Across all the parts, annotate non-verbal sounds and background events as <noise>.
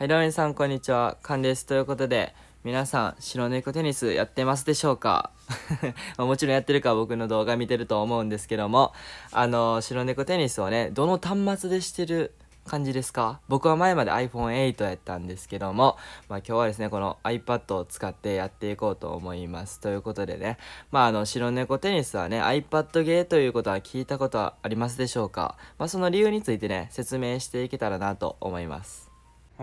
はい、どうも皆さん、こんにちは。カンです。ということで、皆さん、白猫テニスやってますでしょうか <laughs> もちろんやってるか僕の動画見てると思うんですけども、あの、白猫テニスをね、どの端末でしてる感じですか僕は前まで iPhone8 やったんですけども、まあ、今日はですね、この iPad を使ってやっていこうと思います。ということでね、まあ、あの、白猫テニスはね、iPad ゲーということは聞いたことはありますでしょうかまあ、その理由についてね、説明していけたらなと思います。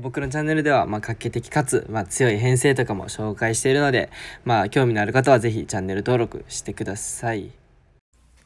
僕のチャンネルでは、まあ、画期的かつ、まあ、強い編成とかも紹介しているので、まあ、興味のある方はぜひチャンネル登録してください。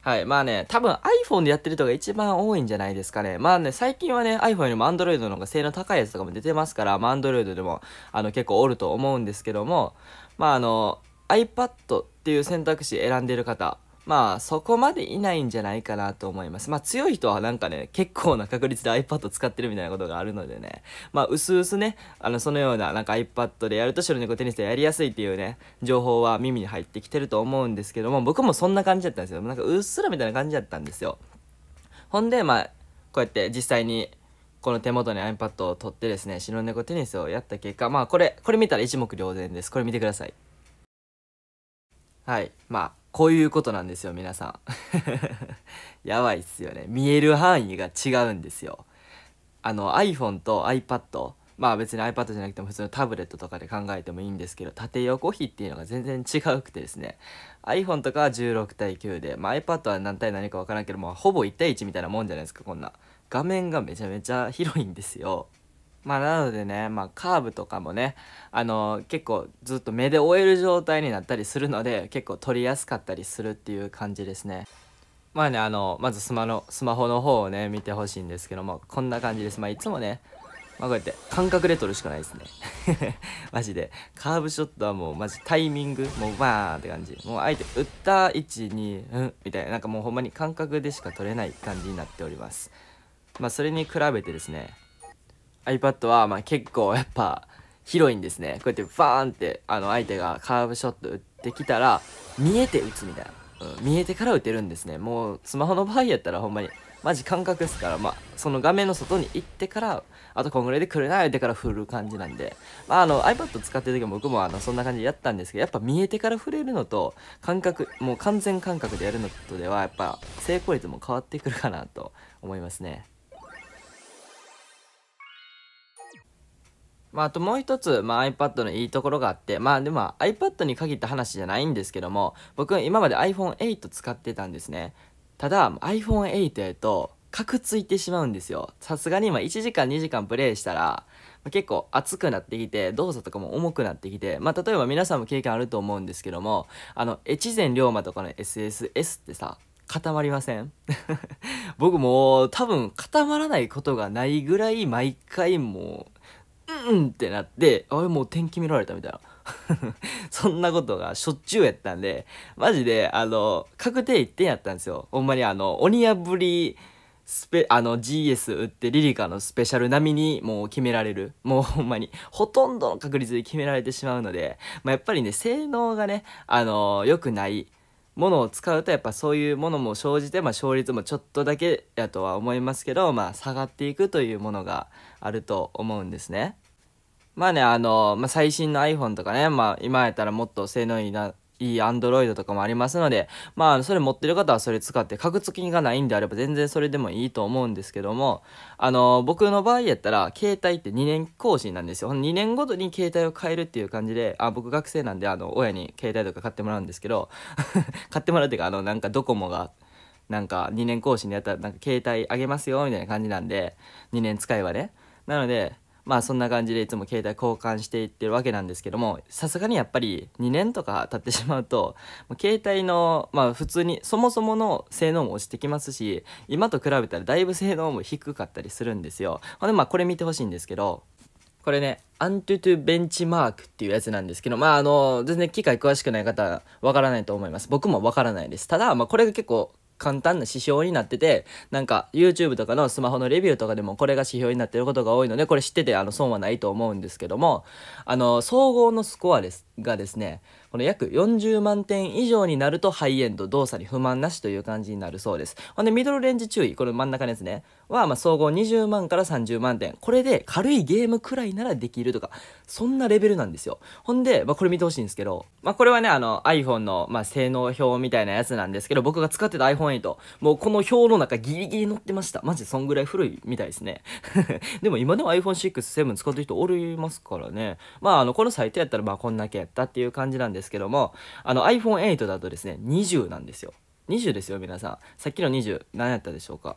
はい。まあね、多分 iPhone でやってる人が一番多いんじゃないですかね。まあね、最近はね、iPhone よりも Android の方が性能高いやつとかも出てますから、まあ Android でも、あの、結構おると思うんですけども、まああの、iPad っていう選択肢選んでる方、まあ、そこまでいないんじゃないかなと思います。まあ、強い人はなんかね、結構な確率で iPad 使ってるみたいなことがあるのでね、まあ、うすうすね、あの、そのような、なんか iPad でやると白猫テニスでやりやすいっていうね、情報は耳に入ってきてると思うんですけども、僕もそんな感じだったんですよ。なんか、うっすらみたいな感じだったんですよ。ほんで、まあ、こうやって実際に、この手元に iPad を取ってですね、白猫テニスをやった結果、まあ、これ、これ見たら一目瞭然です。これ見てください。はい。まあ、こういうことなんですよ皆さん <laughs> やばいっすよね見える範囲が違うんですよあの iPhone と iPad まあ別に iPad じゃなくても普通のタブレットとかで考えてもいいんですけど縦横比っていうのが全然違うくてですね iPhone とかは16対9で、まあ、iPad は何対何か分からんけど、まあ、ほぼ1対1みたいなもんじゃないですかこんな画面がめちゃめちゃ広いんですよまあ、なのでね、まあ、カーブとかもね、あの結構ずっと目で追える状態になったりするので、結構撮りやすかったりするっていう感じですね。まあね、あのまずスマのスマホの方をね、見てほしいんですけども、こんな感じです。まあ、いつもね、まあ、こうやって感覚で撮るしかないですね。<laughs> マジで。カーブショットはもうマジタイミング、もうバーンって感じ。もう相手打った1、2、うんみたいな、なんかもうほんまに感覚でしか撮れない感じになっております。まあそれに比べてですね、iPad はまあ結構やっぱ広いんですねこうやってバーンってあの相手がカーブショット打ってきたら見えて打つみたいな、うん、見えてから打てるんですねもうスマホの場合やったらほんまにマジ感覚ですから、まあ、その画面の外に行ってからあとこんぐらいでくれないってから振る感じなんで、まあ、あの iPad 使ってる時も僕もあのそんな感じでやったんですけどやっぱ見えてから触れるのと感覚もう完全感覚でやるのとではやっぱ成功率も変わってくるかなと思いますね。まあ、あともう一つ、まあ、iPad のいいところがあって、まあ、でも iPad に限った話じゃないんですけども、僕今まで iPhone8 使ってたんですね。ただ、iPhone8 やと、カクついてしまうんですよ。さすがに今1時間2時間プレイしたら、結構熱くなってきて動作とかも重くなってきて、まあ、例えば皆さんも経験あると思うんですけどもあの越前龍馬とかの SSS ってさ固まりません <laughs> 僕も多分固まらないことがないぐらい毎回もううんってなって、あれもう点決められたみたいな。<laughs> そんなことがしょっちゅうやったんで、マジで、あの、確定1点やったんですよ。ほんまにあの、鬼破り、スペ、あの GS 打ってリリカのスペシャル並みにもう決められる。もうほんまに、ほとんどの確率で決められてしまうので、まあ、やっぱりね、性能がね、あの良くないものを使うとやっぱそういうものも生じて、まあ、勝率もちょっとだけやとは思いますけど、まあ、下がっていくというものがあると思うんですね。まあね、あの、まあ、最新の iPhone とかね、まあ、今やったらもっと性能いいないい Android とかもありますので、まあ、それ持ってる方はそれ使って、格付きがないんであれば全然それでもいいと思うんですけども、あの、僕の場合やったら、携帯って2年更新なんですよ。2年ごとに携帯を変えるっていう感じで、あ、僕学生なんで、あの、親に携帯とか買ってもらうんですけど、<laughs> 買ってもらうっていうか、あの、なんかドコモが、なんか2年更新でやったら、なんか携帯あげますよ、みたいな感じなんで、2年使えばね。なので、まあそんな感じでいつも携帯交換していってるわけなんですけども、さすがにやっぱり2年とか経ってしまうと、<laughs> 携帯の、まあ普通に、そもそもの性能も落ちてきますし、今と比べたらだいぶ性能も低かったりするんですよ。ほんでまあこれ見てほしいんですけど、これね、アントゥトゥベンチマークっていうやつなんですけど、まああの、全然機械詳しくない方わからないと思います。僕もわからないです。ただ、まあこれが結構簡単な指標になってて、なんか YouTube とかのスマホのレビューとかでもこれが指標になってることが多いので、これ知っててあの損はないと思うんですけども、あの、総合のスコアですがですね、この約40万点以上になるとハイエンド動作に不満なしという感じになるそうです。ほんで、ミドルレンジ注意、これ真ん中のやつね、は、ま総合20万から30万点。これで軽いゲームくらいならできるとか、そんなレベルなんですよ。ほんで、まあ、これ見てほしいんですけど、まあ、これはね、あの iPhone の、ま性能表みたいなやつなんですけど、僕が使ってた iPhone8、もうこの表の中ギリギリ載ってました。マジそんぐらい古いみたいですね。<laughs> でも今でも iPhone6、7使ってる人おりますからね。まあ、あの、このサイトやったら、まあ、こんだけやったっていう感じなんですですけども、あの iPhone8 だとですね、20なんですよ。20ですよ、皆さん。さっきの20、何やったでしょうか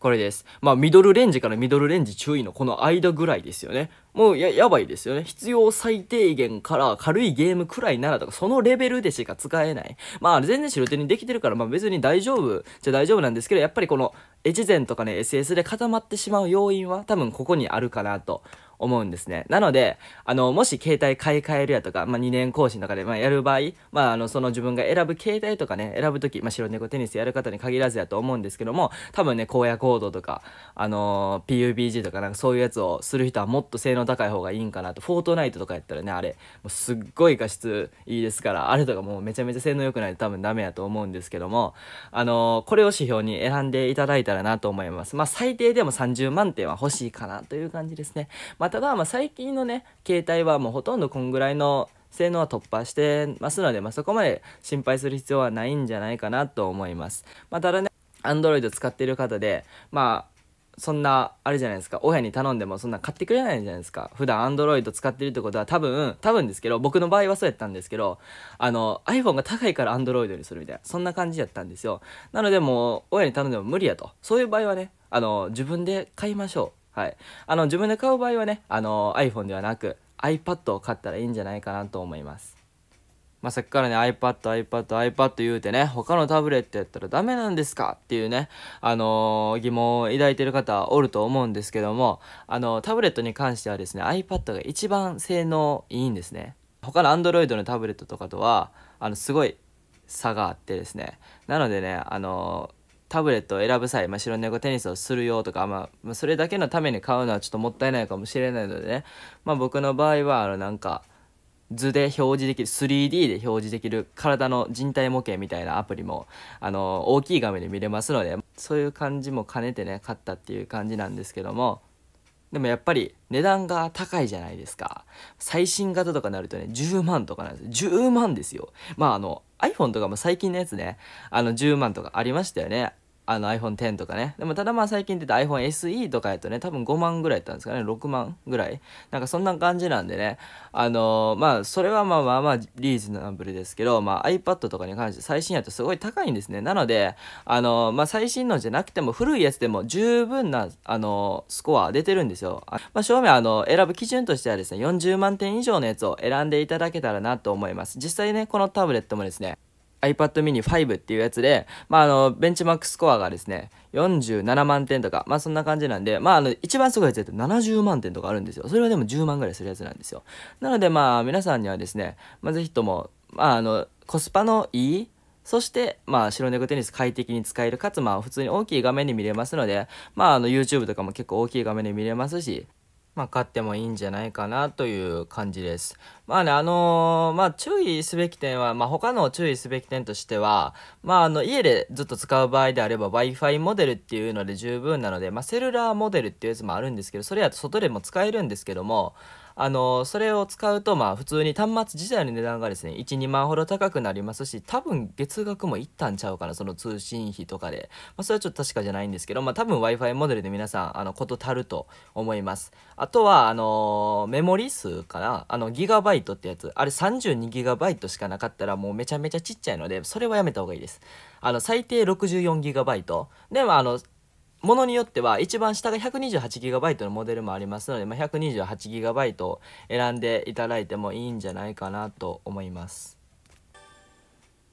これです。まあ、ミドルレンジからミドルレンジ注意のこの間ぐらいですよね。もうや、やばいですよね。必要最低限から軽いゲームくらいならとか、そのレベルでしか使えない。まあ、全然白手にできてるから、まあ別に大丈夫じゃ大丈夫なんですけど、やっぱりこの、越前とかね、SS で固まってしまう要因は多分ここにあるかなと思うんですね。なので、あの、もし携帯買い替えるやとか、まあ、2年更新とかで、まあ、やる場合、まあ、あの、その自分が選ぶ携帯とかね、選ぶとき、まあ、白猫テニスやる方に限らずやと思うんですけども、多分ね、荒野行動とか、あのー、PUBG とかなんかそういうやつをする人はもっと性能高い方がいいんかなと、フォートナイトとかやったらね、あれ、もうすっごい画質いいですから、あれとかもうめちゃめちゃ性能良くないと多分ダメやと思うんですけども、あのー、これを指標に選んでいただいたらなと思います。まあ、最低でも30万点は欲しいかなという感じですね。まただ、まあ、最近のね、携帯はもうほとんどこんぐらいの性能は突破してますので、まあ、そこまで心配する必要はないんじゃないかなと思います。まあ、ただね、Android 使ってる方で、まあ、そんな、あれじゃないですか、親に頼んでもそんな買ってくれないじゃないですか。普段 Android 使ってるってことは多分、多分ですけど、僕の場合はそうやったんですけど、あの、iPhone が高いから Android にするみたいな、そんな感じやったんですよ。なのでもう、親に頼んでも無理やと。そういう場合はね、あの、自分で買いましょう。はい。あの、自分で買う場合はね、あの、iPhone ではなく iPad を買ったらいいんじゃないかなと思います。まあ、さっきからね iPad、iPad、iPad 言うてね、他のタブレットやったらダメなんですかっていうね、あのー、疑問を抱いてる方おると思うんですけども、あのー、タブレットに関してはですね、iPad が一番性能いいんですね。他の Android のタブレットとかとは、あの、すごい差があってですね。なのでね、あのータブレットを選ぶ際、まあ、白猫テニスをするよとか、まあ、それだけのために買うのはちょっともったいないかもしれないのでね、まあ、僕の場合は、あの、なんか、図で表示できる、3D で表示できる体の人体模型みたいなアプリも、あの、大きい画面で見れますので、そういう感じも兼ねてね、買ったっていう感じなんですけども、でもやっぱり値段が高いじゃないですか。最新型とかになるとね、10万とかなんです。10万ですよ。まああの、iPhone とかも最近のやつね、あの10万とかありましたよね。あの iPhone 0とかね。でもただまあ最近出た iPhone SE とかやとね、多分5万ぐらいやったんですかね。6万ぐらい。なんかそんな感じなんでね。あのー、まあそれはまあまあまあリーズナブルですけど、まあ iPad とかに関して最新やとすごい高いんですね。なので、あのー、まあ最新のじゃなくても古いやつでも十分な、あのー、スコア出てるんですよ。あまあ正面あの、選ぶ基準としてはですね、40万点以上のやつを選んでいただけたらなと思います。実際ね、このタブレットもですね、iPad mini 5っていうやつで、まあ、あの、ベンチマークスコアがですね、47万点とか、まあ、そんな感じなんで、まあ、あの、一番すごいやつだと70万点とかあるんですよ。それはでも10万ぐらいするやつなんですよ。なので、まあ、皆さんにはですね、まあ、ぜひとも、まあ、あの、コスパのいい、そして、まあ、白猫テニス快適に使える、かつ、まあ、普通に大きい画面で見れますので、まあ、あの、YouTube とかも結構大きい画面で見れますし、まあ、買ってもいいんじゃないかなという感じです。まあね、あのー、まあ、注意すべき点は、まあ、他の注意すべき点としては、まあ、あの、家でずっと使う場合であれば Wi-Fi モデルっていうので十分なので、まあ、セルラーモデルっていうやつもあるんですけど、それやと外でも使えるんですけども、あのそれを使うとまあ普通に端末自体の値段がですね12万ほど高くなりますし多分月額もいったんちゃうかなその通信費とかで、まあ、それはちょっと確かじゃないんですけど、まあ、多分 w i f i モデルで皆さんあのこと足ると思いますあとはあのメモリ数かなあのギガバイトってやつあれ 32GB しかなかったらもうめちゃめちゃちっちゃいのでそれはやめた方がいいですあの最低 64GB でもあのものによっては一番下が 128GB のモデルもありますので、まあ、128GB を選んでいただいてもいいんじゃないかなと思います。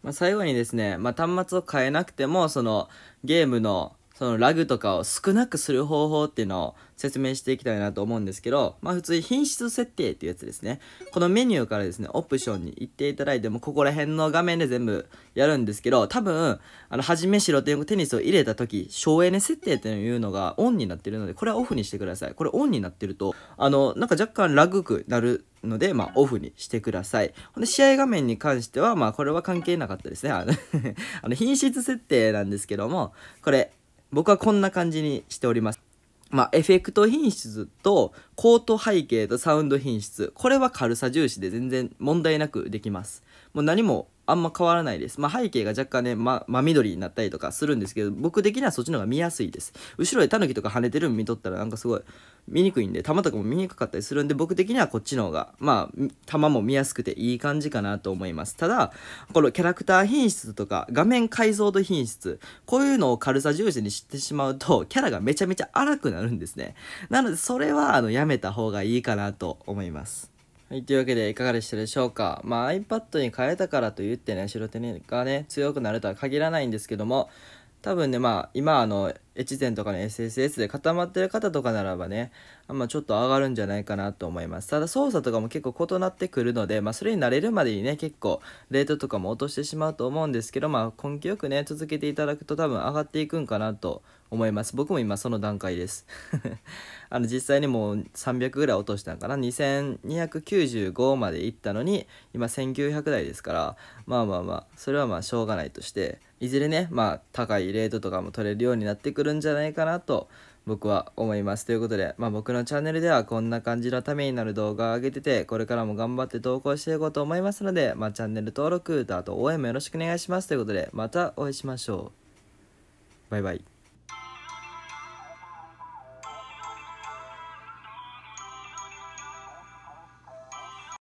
まあ、最後にですね、まあ、端末を変えなくてもそのゲームのそのラグとかを少なくする方法っていうのを説明していきたいなと思うんですけど、まあ普通品質設定っていうやつですね。このメニューからですね、オプションに行っていただいても、ここら辺の画面で全部やるんですけど、多分、あの、始めしろってテニスを入れた時、省エネ設定っていうのがオンになってるので、これはオフにしてください。これオンになってると、あの、なんか若干ラグくなるので、まあ、オフにしてください。ほんで、試合画面に関しては、まあ、これは関係なかったですね。あの <laughs> 品質設定なんですけども、これ、僕はこんな感じにしております。まあ、エフェクト品質と、コート背景とサウンド品質。これは軽さ重視で全然問題なくできます。もう何もあんま変わらないです。まあ、背景が若干ね、ま、真緑になったりとかするんですけど、僕的にはそっちの方が見やすいです。後ろでタヌキとか跳ねてるの見とったらなんかすごい見にくいんで、玉とかも見にくかったりするんで、僕的にはこっちの方が、まあ、玉も見やすくていい感じかなと思います。ただ、このキャラクター品質とか、画面解像度品質、こういうのを軽さ重視にしてしまうと、キャラがめちゃめちゃ荒くなるんですね。なので、それは、あの、やめた方がいいかなと思います。はい、というわけでいかがでしたでしょうか。まあ、iPad に変えたからといってね、白手がね、強くなるとは限らないんですけども、多分ね、まあ、今、あの、越前とかの SSS で固まってる方とかならばね、まあ、ちょっと上がるんじゃないかなと思います。ただ操作とかも結構異なってくるので、まあ、それに慣れるまでにね、結構レートとかも落としてしまうと思うんですけど、まあ、根気よくね、続けていただくと多分上がっていくんかなと思います。僕も今その段階です。<laughs> あの実際にもう300ぐらい落としたんかな。2295までいったのに、今1900台ですから、まあまあまあ、それはまあしょうがないとして、いずれね、まあ高いレートとかも取れるようになってくるるんじゃないかなと僕は思います。ということで、まあ、僕のチャンネルではこんな感じのためになる動画を上げてて、これからも頑張って投稿していこうと思いますので、まあ、チャンネル登録とあと応援もよろしくお願いします。ということで、またお会いしましょう。バイバイ。